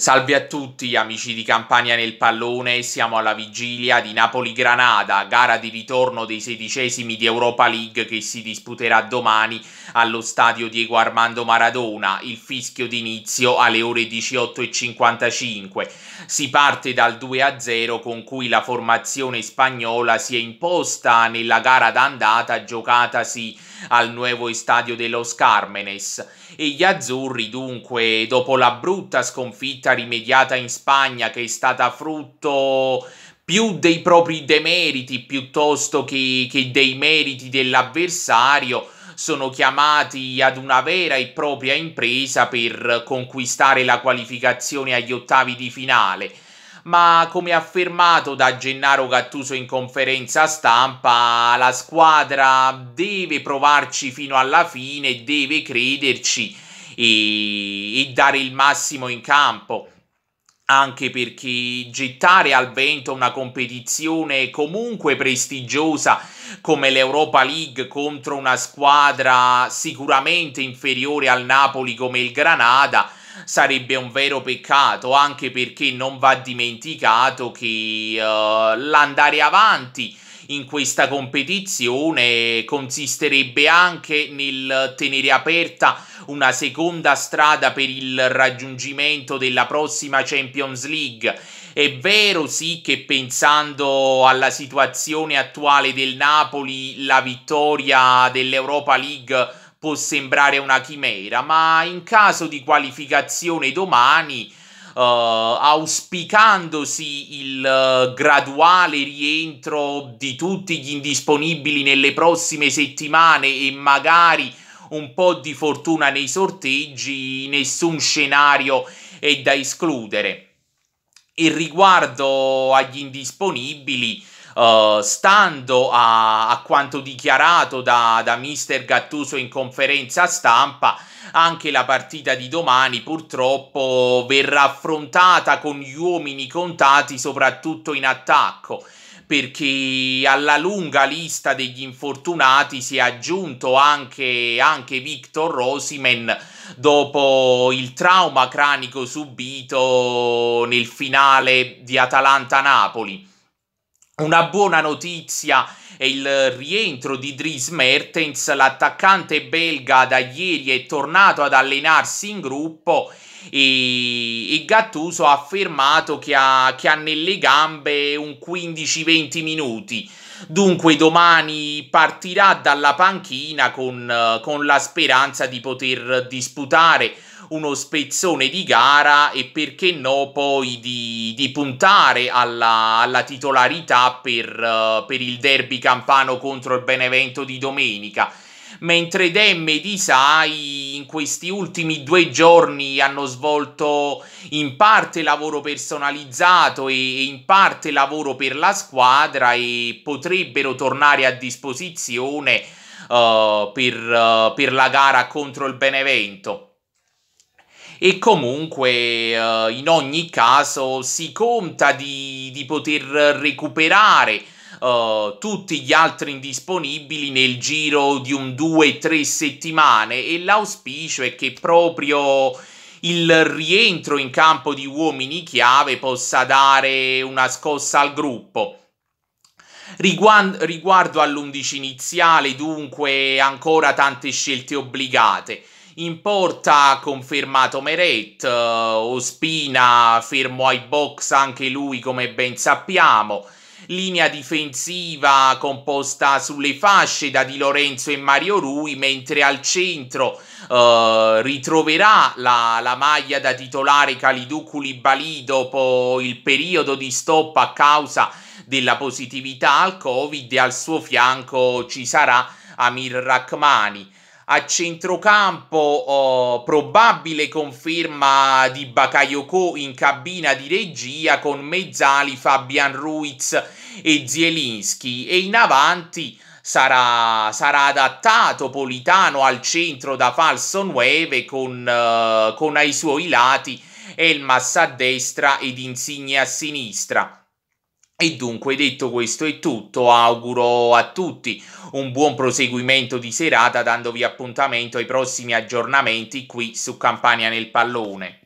Salve a tutti amici di Campania nel pallone, siamo alla vigilia di Napoli-Granada, gara di ritorno dei sedicesimi di Europa League che si disputerà domani allo stadio Diego Armando Maradona, il fischio d'inizio alle ore 18.55. Si parte dal 2-0 con cui la formazione spagnola si è imposta nella gara d'andata giocatasi al nuovo stadio de Los Carmenes. E gli azzurri, dunque, dopo la brutta sconfitta rimediata in Spagna che è stata frutto più dei propri demeriti piuttosto che, che dei meriti dell'avversario, sono chiamati ad una vera e propria impresa per conquistare la qualificazione agli ottavi di finale ma come affermato da Gennaro Gattuso in conferenza stampa, la squadra deve provarci fino alla fine, deve crederci e, e dare il massimo in campo anche perché gettare al vento una competizione comunque prestigiosa come l'Europa League contro una squadra sicuramente inferiore al Napoli come il Granada sarebbe un vero peccato, anche perché non va dimenticato che uh, l'andare avanti in questa competizione consisterebbe anche nel tenere aperta una seconda strada per il raggiungimento della prossima Champions League. È vero sì che pensando alla situazione attuale del Napoli la vittoria dell'Europa League può sembrare una chimera, ma in caso di qualificazione domani, uh, auspicandosi il eh, graduale rientro di tutti gli indisponibili nelle prossime settimane e magari un po' di fortuna nei sorteggi, nessun scenario è da escludere. E riguardo agli indisponibili, eh, stando a, a, quanto dichiarato da, da mister Gattuso in conferenza stampa, anche la partita di domani purtroppo verrà affrontata con gli uomini contati soprattutto in attacco perché alla lunga lista degli infortunati si è aggiunto anche, anche Victor Rosimen dopo il trauma cranico subito nel finale di Atalanta-Napoli. Una buona notizia è il rientro di Dries Mertens, l'attaccante belga da ieri è tornato ad allenarsi in gruppo e, e Gattuso ha affermato che ha, che ha nelle gambe un 15-20 minuti. Dunque domani partirà dalla panchina con, con, la speranza di poter disputare uno spezzone di gara e perché no poi di, di puntare alla, alla titolarità per, per il derby campano contro il Benevento di domenica mentre Dem e Sai in questi ultimi due giorni hanno svolto in parte lavoro personalizzato e in parte lavoro per la squadra e potrebbero tornare a disposizione uh, per, uh, per la gara contro il Benevento e comunque eh, in ogni caso si conta di, di poter recuperare eh, tutti gli altri indisponibili nel giro di un 2-3 settimane e l'auspicio è che proprio il rientro in campo di uomini chiave possa dare una scossa al gruppo. Riguardo, riguardo all'11 iniziale, dunque, ancora tante scelte obbligate. In porta confermato Meret, eh, Ospina fermo ai box anche lui come ben sappiamo linea difensiva composta sulle fasce da Di Lorenzo e Mario Rui, mentre al centro eh, ritroverà la, la, maglia da titolare Kalidou Koulibaly dopo il periodo di stop a causa della positività al Covid e al suo fianco ci sarà Amir Rachmani a centrocampo oh, probabile conferma di Bakayoko in cabina di regia con Mezzali, Fabian Ruiz e Zielinski e in avanti sarà, sarà adattato Politano al centro da falso Nueve con, eh, con ai suoi lati Elmas a destra ed Insigne a sinistra. E dunque detto questo è tutto, auguro a tutti un buon proseguimento di serata dandovi appuntamento ai prossimi aggiornamenti qui su Campania nel pallone.